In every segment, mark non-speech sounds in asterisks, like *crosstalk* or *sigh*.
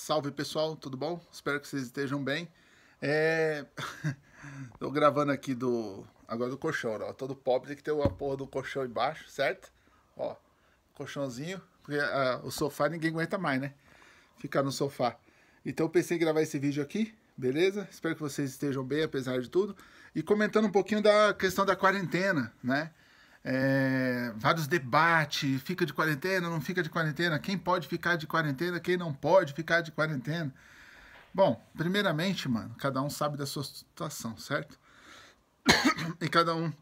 Salve pessoal, tudo bom? Espero que vocês estejam bem. É... *laughs* Tô gravando aqui do. Agora do colchão, ó. Todo pobre tem que ter uma porra do colchão embaixo, certo? Ó, colchãozinho. Porque uh, o sofá ninguém aguenta mais, né? Ficar no sofá. Então eu pensei em gravar esse vídeo aqui, beleza? Espero que vocês estejam bem, apesar de tudo. E comentando um pouquinho da questão da quarentena, né? é, vários debates, fica de quarentena, não fica de quarentena, quem pode ficar de quarentena, quem não pode ficar de quarentena. Bom, primeiramente, mano, cada um sabe da sua situação, certo? *coughs* E cada um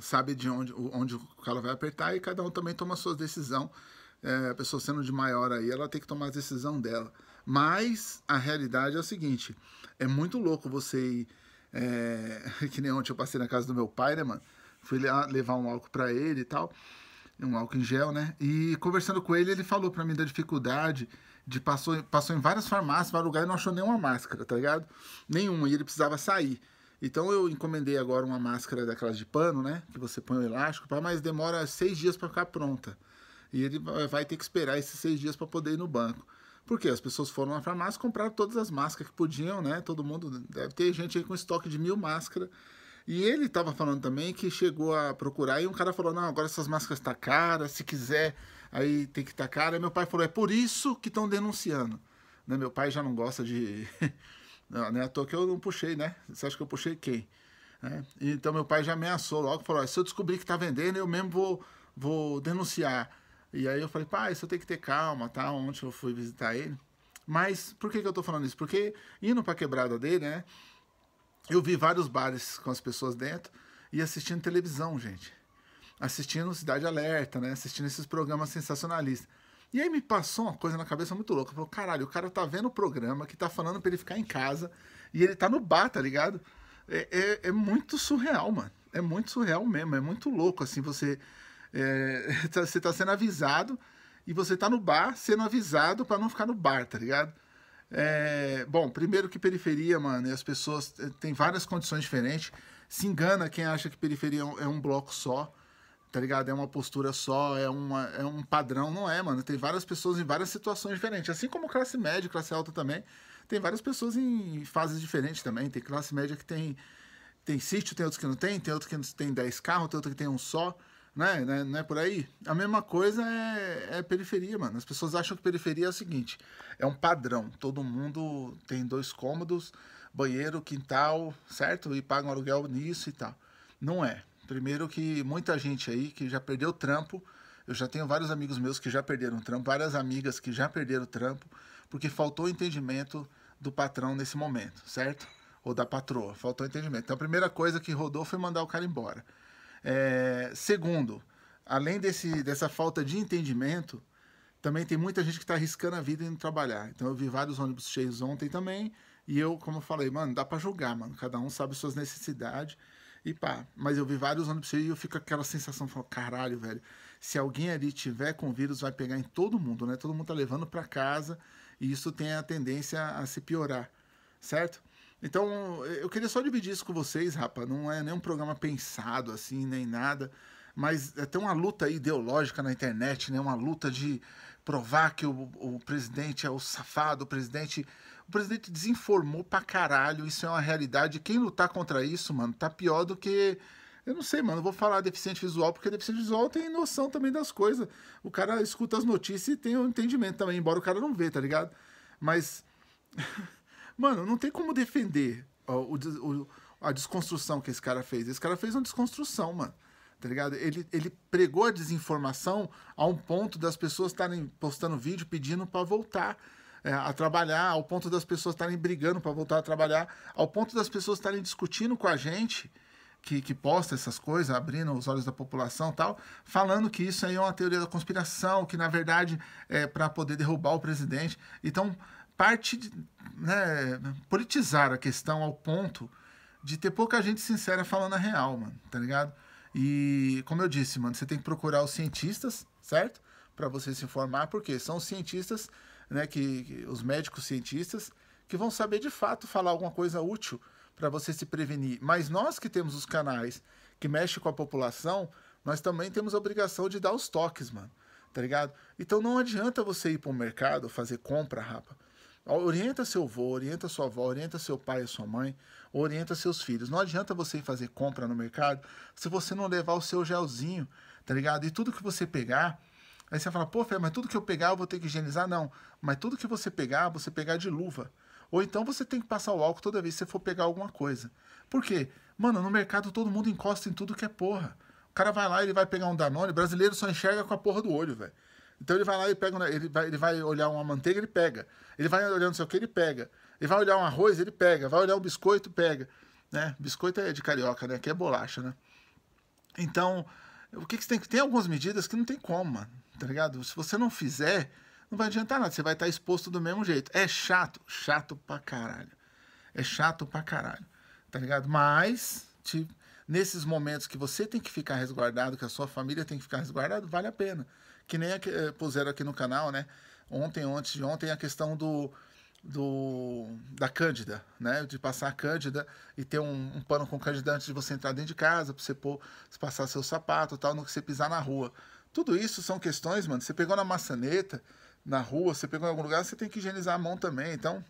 sabe de onde, onde o cara vai apertar e cada um também toma a sua decisão. É, a pessoa sendo de maior aí, ela tem que tomar a decisão dela. Mas a realidade é o seguinte: é muito louco você ir. É, *laughs* que nem ontem eu passei na casa do meu pai, né, mano? fui levar um álcool para ele e tal, um álcool em gel, né? E conversando com ele, ele falou para mim da dificuldade de passou, passou em várias farmácias, vários lugares e não achou nenhuma máscara, tá ligado? Nenhuma, e ele precisava sair. Então eu encomendei agora uma máscara daquelas de pano, né? Que você põe o elástico, mas demora seis dias para ficar pronta. E ele vai ter que esperar esses seis dias para poder ir no banco. Porque as pessoas foram na farmácia, compraram todas as máscaras que podiam, né? Todo mundo deve ter gente aí com estoque de mil máscaras e ele estava falando também que chegou a procurar e um cara falou: não, agora essas máscaras tá cara, se quiser, aí tem que tá cara. E meu pai falou: é por isso que estão denunciando. Né? Meu pai já não gosta de. *laughs* não, não é à toa que eu não puxei, né? Você acha que eu puxei quem? É. Então meu pai já ameaçou logo, falou: se eu descobrir que tá vendendo, eu mesmo vou, vou denunciar. E aí eu falei: pai, só tem que ter calma, tá? Ontem eu fui visitar ele. Mas por que, que eu tô falando isso? Porque indo para quebrada dele, né? Eu vi vários bares com as pessoas dentro e assistindo televisão, gente. Assistindo Cidade Alerta, né? Assistindo esses programas sensacionalistas. E aí me passou uma coisa na cabeça muito louca. Falou, caralho, o cara tá vendo o programa que tá falando pra ele ficar em casa e ele tá no bar, tá ligado? É, é, é muito surreal, mano. É muito surreal mesmo. É muito louco, assim, você. É, *laughs* você tá sendo avisado e você tá no bar sendo avisado para não ficar no bar, tá ligado? É, bom, primeiro que periferia, mano, e as pessoas eh, têm várias condições diferentes. Se engana quem acha que periferia é, é um bloco só, tá ligado? É uma postura só, é, uma, é um padrão. Não é, mano. Tem várias pessoas em várias situações diferentes. Assim como classe média, classe alta também. Tem várias pessoas em fases diferentes também. Tem classe média que tem, tem sítio, tem outros que não tem, tem outro que tem 10 carros, tem outro que tem um só. Não é, não é né, por aí? A mesma coisa é, é periferia, mano. As pessoas acham que periferia é o seguinte: é um padrão. Todo mundo tem dois cômodos, banheiro, quintal, certo? E paga um aluguel nisso e tal. Não é. Primeiro que muita gente aí que já perdeu o trampo. Eu já tenho vários amigos meus que já perderam o trampo, várias amigas que já perderam o trampo, porque faltou entendimento do patrão nesse momento, certo? Ou da patroa, faltou entendimento. Então a primeira coisa que rodou foi mandar o cara embora. É, segundo, além desse, dessa falta de entendimento, também tem muita gente que está arriscando a vida indo trabalhar. Então eu vi vários ônibus cheios ontem também, e eu, como eu falei, mano, dá para julgar, mano. Cada um sabe suas necessidades. E pá, mas eu vi vários ônibus cheios e eu fico com aquela sensação, falo, caralho, velho, se alguém ali tiver com vírus, vai pegar em todo mundo, né? Todo mundo tá levando para casa e isso tem a tendência a se piorar, certo? Então, eu queria só dividir isso com vocês, rapa. Não é nenhum programa pensado assim, nem nada. Mas é tem uma luta ideológica na internet, né? Uma luta de provar que o, o presidente é o safado, o presidente. O presidente desinformou pra caralho, isso é uma realidade. Quem lutar contra isso, mano, tá pior do que. Eu não sei, mano, eu vou falar deficiente visual, porque deficiente visual tem noção também das coisas. O cara escuta as notícias e tem o um entendimento também, embora o cara não vê, tá ligado? Mas. *laughs* Mano, não tem como defender o, o, a desconstrução que esse cara fez. Esse cara fez uma desconstrução, mano. Tá ligado? Ele, ele pregou a desinformação a um ponto das pessoas estarem postando vídeo pedindo para voltar é, a trabalhar, ao ponto das pessoas estarem brigando para voltar a trabalhar, ao ponto das pessoas estarem discutindo com a gente. Que, que, posta essas coisas, abrindo os olhos da população tal, falando que isso aí é uma teoria da conspiração, que na verdade é para poder derrubar o presidente. Então, parte de né, politizar a questão ao ponto de ter pouca gente sincera falando a real, mano, tá ligado? E, como eu disse, mano, você tem que procurar os cientistas, certo? Para você se informar, porque são os cientistas, né, que, que, os médicos cientistas, que vão saber de fato falar alguma coisa útil para você se prevenir. Mas nós que temos os canais que mexem com a população, nós também temos a obrigação de dar os toques, mano, tá ligado? Então não adianta você ir para o mercado fazer compra, rapa Orienta seu avô, orienta sua avó, orienta seu pai e sua mãe, orienta seus filhos. Não adianta você ir fazer compra no mercado se você não levar o seu gelzinho, tá ligado? E tudo que você pegar, aí você fala, pô, Fê, mas tudo que eu pegar eu vou ter que higienizar? Não, mas tudo que você pegar, você pegar de luva. Ou então você tem que passar o álcool toda vez que você for pegar alguma coisa. Por quê? Mano, no mercado todo mundo encosta em tudo que é porra. O cara vai lá, ele vai pegar um Danone, brasileiro só enxerga com a porra do olho, velho. Então ele vai lá e pega, ele vai, ele vai olhar uma manteiga, ele pega. Ele vai olhar não sei o que, ele pega. Ele vai olhar um arroz, ele pega. Vai olhar um biscoito, pega. Né? Biscoito é de carioca, né? Que é bolacha, né? Então, o que, que você tem que. Tem algumas medidas que não tem como, mano, tá ligado? Se você não fizer, não vai adiantar nada. Você vai estar exposto do mesmo jeito. É chato, chato pra caralho. É chato pra caralho, tá ligado? Mas, te, nesses momentos que você tem que ficar resguardado, que a sua família tem que ficar resguardado, vale a pena. Que nem que, eh, puseram aqui no canal, né? Ontem, antes de ontem, a questão do, do da Cândida, né? De passar a Cândida e ter um, um pano com Cândida antes de você entrar dentro de casa, para você pôr, passar seu sapato tal, no que você pisar na rua. Tudo isso são questões, mano. Você pegou na maçaneta, na rua, você pegou em algum lugar, você tem que higienizar a mão também. Então,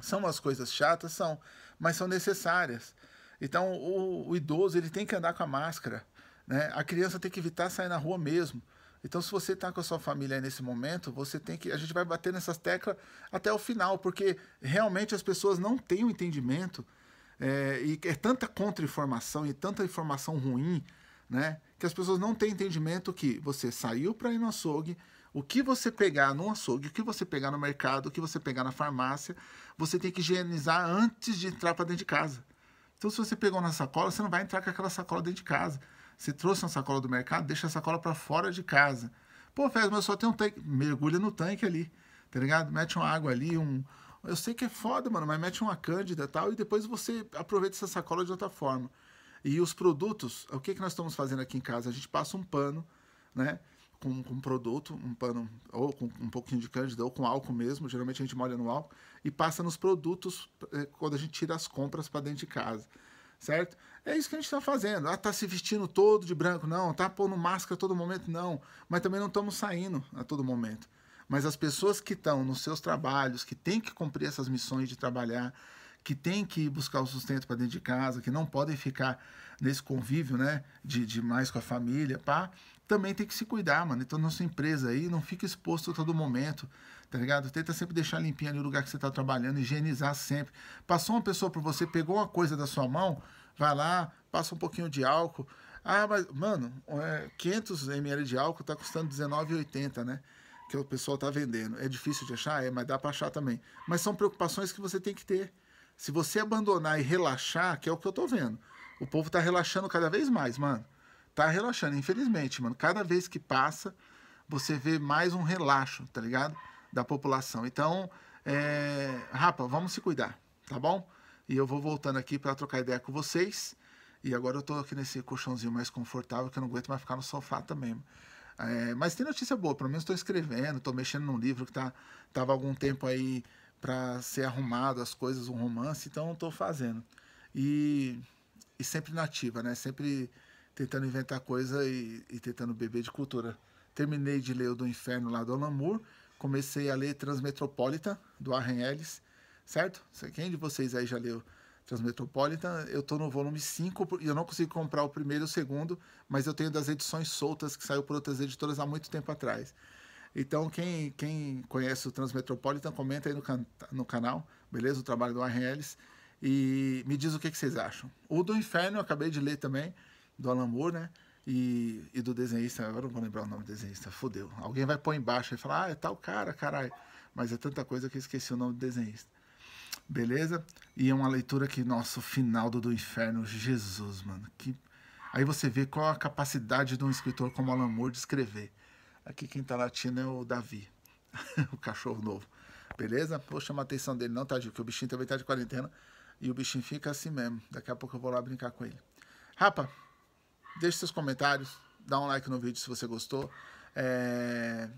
são umas coisas chatas, são, mas são necessárias. Então, o, o idoso ele tem que andar com a máscara, né? A criança tem que evitar sair na rua mesmo. Então, se você está com a sua família nesse momento, você tem que. A gente vai bater nessas teclas até o final, porque realmente as pessoas não têm o um entendimento. É, e é tanta contra-informação e tanta informação ruim, né? Que as pessoas não têm entendimento que você saiu para ir no açougue, o que você pegar no açougue, o que você pegar no mercado, o que você pegar na farmácia, você tem que higienizar antes de entrar para dentro de casa. Então, se você pegou na sacola, você não vai entrar com aquela sacola dentro de casa. Você trouxe uma sacola do mercado, deixa a sacola para fora de casa. Pô, Fez, mas eu só tenho um tanque. Mergulha no tanque ali, tá ligado? Mete uma água ali, um. Eu sei que é foda, mano, mas mete uma cândida e tal, e depois você aproveita essa sacola de outra forma. E os produtos, o que, que nós estamos fazendo aqui em casa? A gente passa um pano, né? Com, com produto, um pano, ou com um pouquinho de cândida, ou com álcool mesmo, geralmente a gente molha no álcool, e passa nos produtos eh, quando a gente tira as compras para dentro de casa certo? É isso que a gente está fazendo. Ah, tá se vestindo todo de branco, não. Tá pondo máscara a todo momento, não. Mas também não estamos saindo a todo momento. Mas as pessoas que estão nos seus trabalhos, que têm que cumprir essas missões de trabalhar, que tem que ir buscar o sustento para dentro de casa, que não podem ficar nesse convívio, né, de, de mais com a família, pá, também tem que se cuidar, mano. Então, na sua empresa aí, não fica exposto a todo momento, tá ligado? Tenta sempre deixar limpinho ali o lugar que você está trabalhando, higienizar sempre. Passou uma pessoa por você, pegou uma coisa da sua mão, vai lá, passa um pouquinho de álcool. Ah, mas, mano, 500 é, ml de álcool tá custando R$19,80, né? Que o pessoal tá vendendo. É difícil de achar? É, mas dá para achar também. Mas são preocupações que você tem que ter. Se você abandonar e relaxar, que é o que eu tô vendo, o povo tá relaxando cada vez mais, mano. Tá relaxando, infelizmente, mano. Cada vez que passa, você vê mais um relaxo, tá ligado? Da população. Então, é... Rapa, vamos se cuidar, tá bom? E eu vou voltando aqui para trocar ideia com vocês. E agora eu tô aqui nesse colchãozinho mais confortável, que eu não aguento mais ficar no sofá também. É, mas tem notícia boa, pelo menos estou escrevendo, estou mexendo num livro que tá, tava algum tempo aí para ser arrumado as coisas, um romance, então estou fazendo. E, e sempre nativa, né? Sempre tentando inventar coisa e, e, tentando beber de cultura. Terminei de ler o do Inferno lá do Alan Moore, comecei a ler Transmetropolitan, do Arren Ellis, certo? Quem de vocês aí já leu Transmetropolitan? Eu estou no volume 5 e eu não consigo comprar o primeiro e o segundo, mas eu tenho das edições soltas que saiu por outras editoras há muito tempo atrás. Então, quem, quem conhece o Transmetropolitan, comenta aí no, can, no canal, beleza? O trabalho do Arreles. E me diz o que, que, vocês acham. O do Inferno eu acabei de ler também, do Alan Moore, né? E, e do desenhista, agora não vou lembrar o nome do desenhista, fodeu. Alguém vai pôr embaixo e falar, ah, é tal cara, caralho. Mas é tanta coisa que eu esqueci o nome do desenhista. Beleza? E é uma leitura que, nosso final do, do Inferno, Jesus, mano. Que... Aí você vê qual a capacidade de um escritor como Alan Moore de escrever. Aqui quem tá latindo é o Davi, *laughs* o cachorro novo. Beleza? Vou chamar a atenção dele, não, tadinho, porque o bichinho também tá de quarentena. E o bichinho fica assim mesmo. Daqui a pouco eu vou lá brincar com ele. Rapa, deixe seus comentários. Dá um like no vídeo se você gostou. É...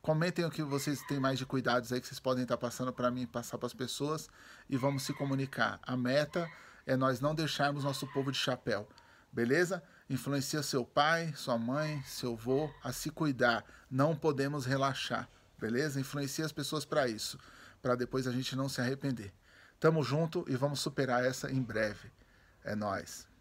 Comentem o que vocês têm mais de cuidados aí que vocês podem estar passando para mim passar para as pessoas. E vamos se comunicar. A meta é nós não deixarmos nosso povo de chapéu beleza? Influencia seu pai, sua mãe, seu avô a se cuidar. Não podemos relaxar, beleza? Influencia as pessoas para isso, para depois a gente não se arrepender. Tamo junto e vamos superar essa em breve. É nós.